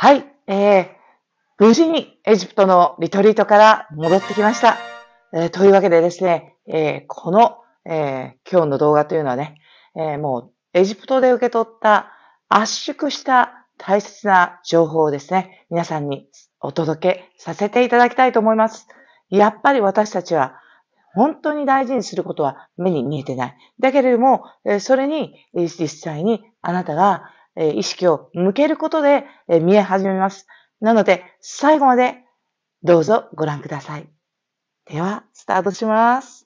はい、えー、無事にエジプトのリトリートから戻ってきました。えー、というわけでですね、えー、この、えー、今日の動画というのはね、えー、もうエジプトで受け取った圧縮した大切な情報をですね、皆さんにお届けさせていただきたいと思います。やっぱり私たちは本当に大事にすることは目に見えてない。だけれども、それに実際にあなたがえ意識を向けることで、見え始めます。なので、最後までどうぞご覧ください。では、スタートします。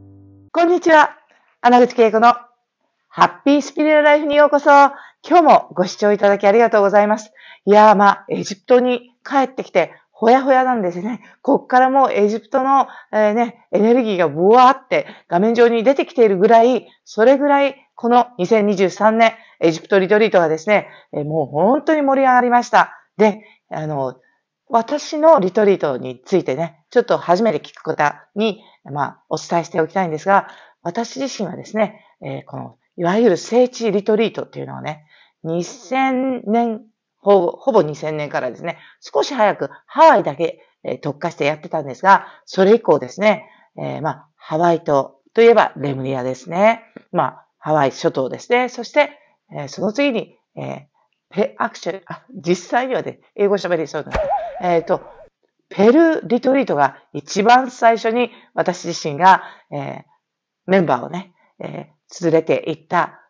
こんにちは。穴口恵子のハッピースピリアライフにようこそ。今日もご視聴いただきありがとうございます。いやーまあ、エジプトに帰ってきて、ほやほやなんですね。こっからもうエジプトの、えー、ね、エネルギーがブワーって画面上に出てきているぐらい、それぐらいこの2023年エジプトリトリートはですね、えー、もう本当に盛り上がりました。で、あの、私のリトリートについてね、ちょっと初めて聞く方に、まあ、お伝えしておきたいんですが、私自身はですね、えー、この、いわゆる聖地リトリートっていうのはね、2000年ほぼ、ほぼ2000年からですね、少し早くハワイだけ、えー、特化してやってたんですが、それ以降ですね、えー、まあ、ハワイ島といえばレムリアですね。まあ、ハワイ諸島ですね。そして、えー、その次に、えー、ペ、アクション、あ、実際にはね、英語喋りそうだな。えっ、ー、と、ペルリトリートが一番最初に私自身が、えー、メンバーをね、えー、連れて行った、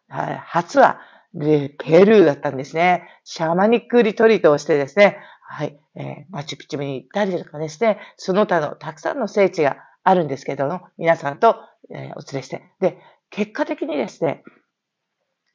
初はペルーだったんですね。シャマニックリトリートをしてですね、はい、えー、マチュピチュに行ったりとかですね、その他のたくさんの聖地があるんですけども、皆さんと、えー、お連れして。で、結果的にですね、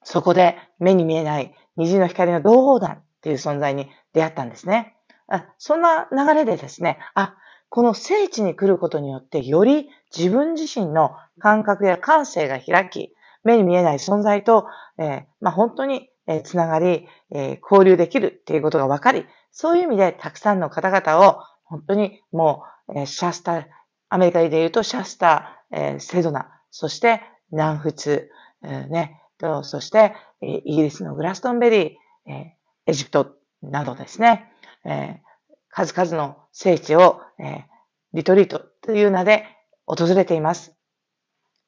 そこで目に見えない虹の光の同胞団っていう存在に出会ったんですね。あそんな流れでですね、あ、この聖地に来ることによって、より自分自身の感覚や感性が開き、目に見えない存在と、えー、まあ、本当に、えつながり、え交流できるっていうことが分かり、そういう意味でたくさんの方々を本当にもう、えシャスター、アメリカで言うとシャスター、えセドナ、そして南仏、えね、とそして、えイギリスのグラストンベリー、えエジプトなどですね、え数々の聖地を、えリトリートという名で訪れています。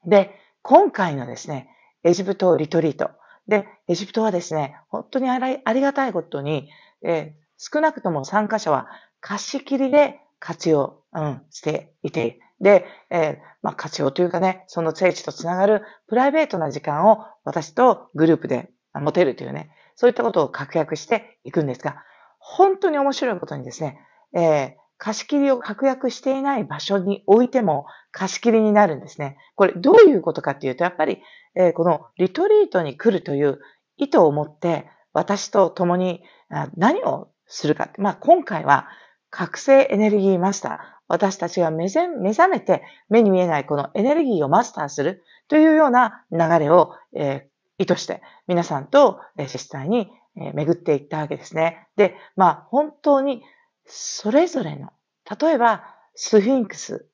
で、今回のですね、エジプトリトリート。で、エジプトはですね、本当にありがたいことに、えー、少なくとも参加者は貸し切りで活用、うん、していて、で、えー、まあ、活用というかね、その聖地とつながるプライベートな時間を私とグループで持てるというね、そういったことを確約していくんですが、本当に面白いことにですね、えー、貸し切りを確約していない場所に置いても貸し切りになるんですね。これどういうことかっていうと、やっぱり、えー、このリトリートに来るという意図を持って、私と共に何をするかって、まあ、今回は覚醒エネルギーマスター。私たちが目目覚めて目に見えないこのエネルギーをマスターするというような流れを、えー、意図して皆さんと、え実際に巡っていったわけですね。で、まあ本当にそれぞれの、例えばスフィンクス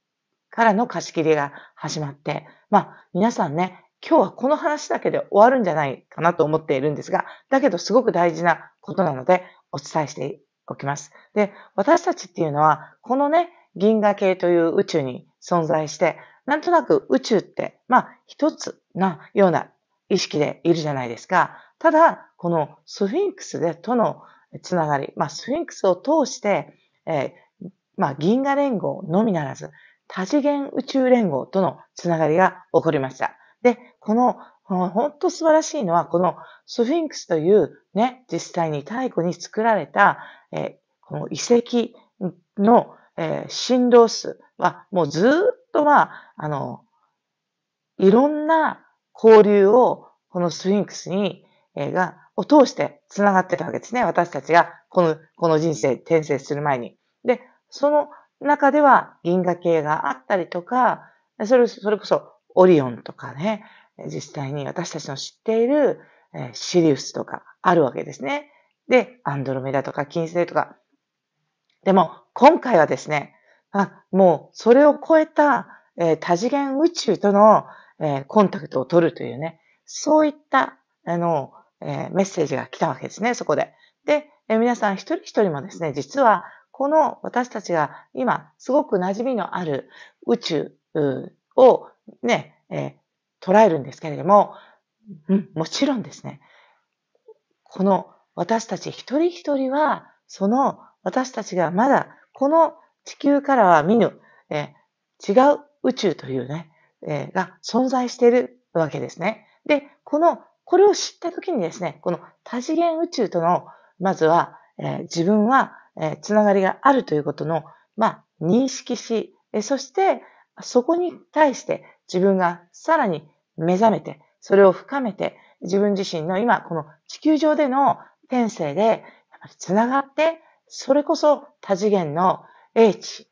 からの貸し切りが始まって、まあ皆さんね、今日はこの話だけで終わるんじゃないかなと思っているんですが、だけどすごく大事なことなのでお伝えしておきます。で、私たちっていうのは、このね、銀河系という宇宙に存在して、なんとなく宇宙って、まあ一つなような意識でいるじゃないですか。ただ、このスフィンクスでとのつながり、まあ、スフィンクスを通して、えー、まあ、銀河連合のみならず、多次元宇宙連合とのつながりが起こりました。で、この、本当素晴らしいのは、このスフィンクスというね、実際に太古に作られた、えー、この遺跡の、えー、振動数は、もうずっとは、あ、あの、いろんな交流を、このスフィンクスに、えー、がを通して繋がってるわけですね。私たちがこの、この人生転生する前に。で、その中では銀河系があったりとか、それ、それこそオリオンとかね、実際に私たちの知っているシリウスとかあるわけですね。で、アンドロメダとか金星とか。でも、今回はですね、あもうそれを超えた、えー、多次元宇宙との、えー、コンタクトを取るというね、そういった、あの、えー、メッセージが来たわけですね、そこで。で、えー、皆さん一人一人もですね、実はこの私たちが今すごく馴染みのある宇宙をね、えー、捉えるんですけれども、うん、もちろんですね、この私たち一人一人は、その私たちがまだこの地球からは見ぬ、えー、違う宇宙というね、えー、が存在しているわけですね。で、このこれを知ったときにですね、この多次元宇宙との、まずは、えー、自分は、えー、つながりがあるということの、まあ、認識し、えー、そして、そこに対して自分がさらに目覚めて、それを深めて、自分自身の今、この地球上での天性で、やっぱりつながって、それこそ多次元の英知、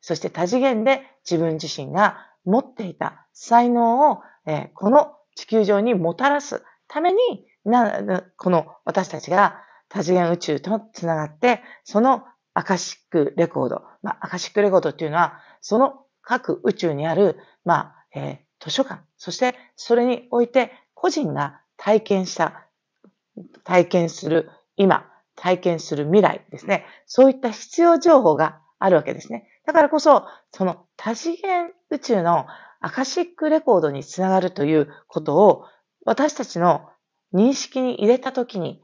そして多次元で自分自身が持っていた才能を、えー、この地球上にもたらすために、な、この私たちが多次元宇宙とつながって、そのアカシックレコード、まあ、アカシックレコードっていうのは、その各宇宙にある、まあ、えー、図書館、そしてそれにおいて個人が体験した、体験する今、体験する未来ですね。そういった必要情報があるわけですね。だからこそ、その多次元宇宙のアカシックレコードにつながるということを私たちの認識に入れたときに、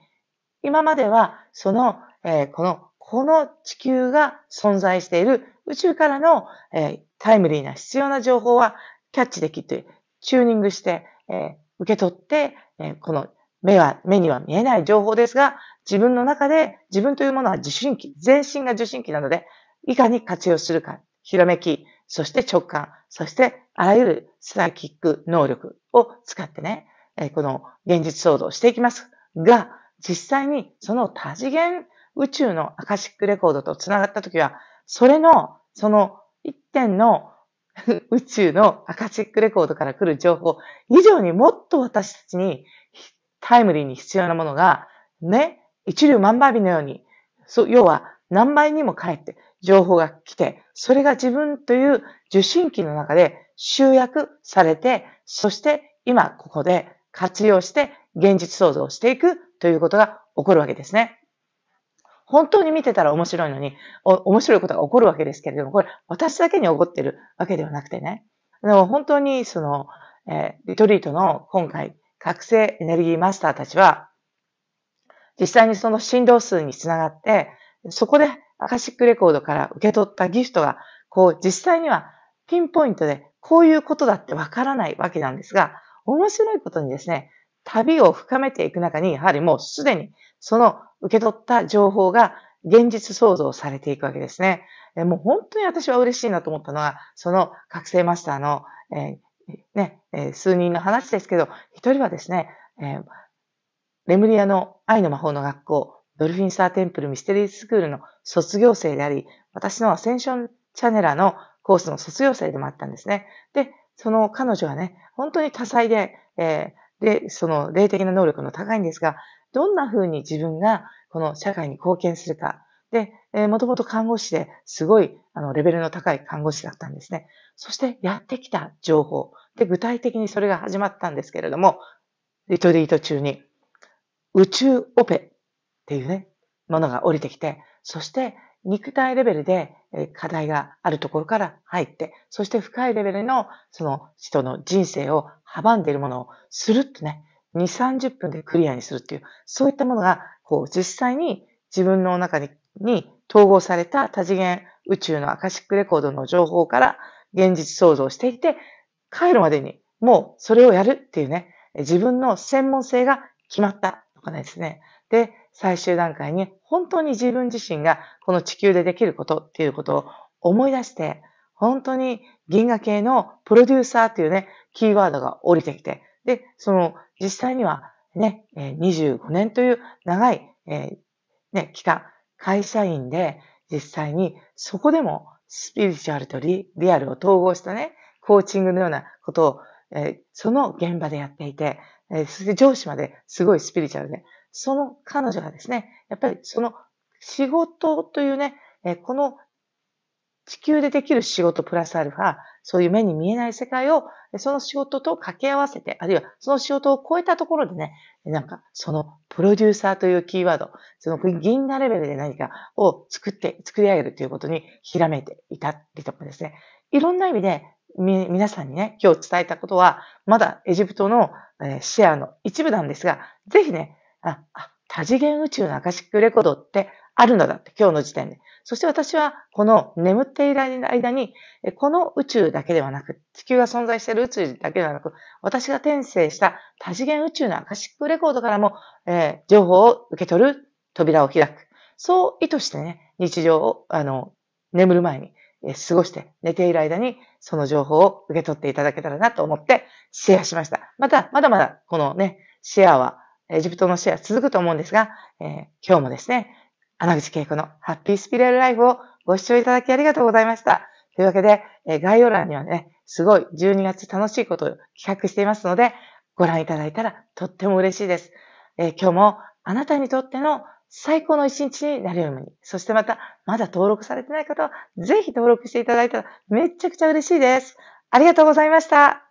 今まではその、えー、この、この地球が存在している宇宙からの、えー、タイムリーな必要な情報はキャッチできて、チューニングして、えー、受け取って、えこの目は、目には見えない情報ですが、自分の中で自分というものは受信機、全身が受信機なので、いかに活用するか、ひらめき、そして直感、そしてあらゆるサイキック能力を使ってね、この現実創造していきますが、実際にその多次元宇宙のアカシックレコードと繋がった時は、それの、その一点の 宇宙のアカシックレコードから来る情報以上にもっと私たちにタイムリーに必要なものが、ね、一流万倍日のように、そう、要は何倍にも返って情報が来て、それが自分という受信機の中で集約されて、そして今ここで活用して現実創造していくということが起こるわけですね。本当に見てたら面白いのに、面白いことが起こるわけですけれども、これ私だけに起こってるわけではなくてね。でも本当にその、えー、リトリートの今回、覚醒エネルギーマスターたちは、実際にその振動数につながって、そこでアカシックレコードから受け取ったギフトが、こう、実際にはピンポイントでこういうことだってわからないわけなんですが、面白いことにですね、旅を深めていく中に、やはりもうすでにその受け取った情報が現実創造されていくわけですね。えもう本当に私は嬉しいなと思ったのは、その覚醒マスターの、えー、ね、え数人の話ですけど、一人はですね、えー、レムリアの愛の魔法の学校ドルフィンスターテンプルミステリースクールの卒業生であり、私のアセンションチャネラのコースの卒業生でもあったんですね。で、その彼女はね、本当に多彩で、えー、で、その霊的な能力の高いんですが、どんな風に自分がこの社会に貢献するか。で、えー、もともと看護師ですごい、あの、レベルの高い看護師だったんですね。そしてやってきた情報。で、具体的にそれが始まったんですけれども、リトリート中に、宇宙オペっていうね、ものが降りてきて、そして肉体レベルで課題があるところから入って、そして深いレベルのその人の人生を阻んでいるものをスルッとね、2、30分でクリアにするっていう、そういったものが、こう実際に自分の中に統合された多次元宇宙のアカシックレコードの情報から現実創造していて、帰るまでにもうそれをやるっていうね、自分の専門性が決まったとかですね。で、最終段階に本当に自分自身がこの地球でできることっていうことを思い出して、本当に銀河系のプロデューサーっていうね、キーワードが降りてきて、で、その実際にはね、25年という長い、えね、期間、会社員で実際にそこでもスピリチュアルとリアルを統合したね、コーチングのようなことを、えその現場でやっていて、えそして上司まですごいスピリチュアルで、その彼女がですね、やっぱりその仕事というね、この地球でできる仕事プラスアルファ、そういう目に見えない世界を、その仕事と掛け合わせて、あるいはその仕事を超えたところでね、なんかそのプロデューサーというキーワード、その銀河レベルで何かを作って、作り上げるということにひらめていたりとかですね、いろんな意味でみ、皆さんにね、今日伝えたことは、まだエジプトのシェアの一部なんですが、ぜひね、あ、あ、多次元宇宙のアカシックレコードってあるのだって、今日の時点で。そして私は、この眠っている間に、この宇宙だけではなく、地球が存在している宇宙だけではなく、私が転生した多次元宇宙のアカシックレコードからも、えー、情報を受け取る扉を開く。そう意図してね、日常を、あの、眠る前に、え過ごして、寝ている間に、その情報を受け取っていただけたらなと思って、シェアしました。また、まだまだ、このね、シェアは、エジプトのシェア続くと思うんですが、えー、今日もですね、穴口恵子のハッピースピリアルライフをご視聴いただきありがとうございました。というわけで、えー、概要欄にはね、すごい12月楽しいことを企画していますので、ご覧いただいたらとっても嬉しいです。えー、今日もあなたにとっての最高の一日になるように、そしてまた、まだ登録されてない方は、ぜひ登録していただいたらめちゃくちゃ嬉しいです。ありがとうございました。